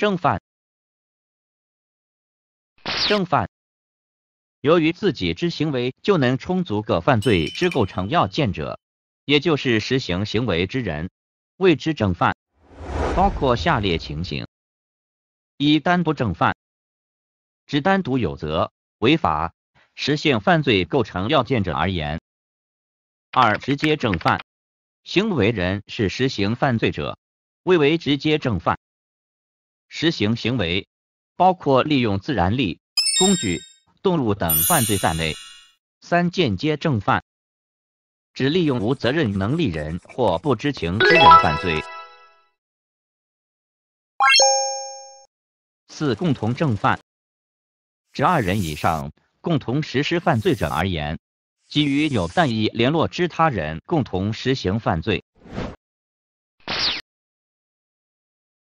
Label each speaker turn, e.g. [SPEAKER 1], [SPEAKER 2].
[SPEAKER 1] 正犯，正犯，由于自己之行为就能充足个犯罪之构成要件者，也就是实行行为之人，谓之正犯，包括下列情形：一、单不正犯，指单独有责违法实现犯罪构成要件者而言；二、直接正犯，行为人是实行犯罪者，未为直接正犯。实行行为包括利用自然力、工具、动物等犯罪在内。三、间接正犯，指利用无责任能力人或不知情之人犯罪。四、共同正犯，指二人以上共同实施犯罪者而言，基于有善意联络之他人共同实行犯罪。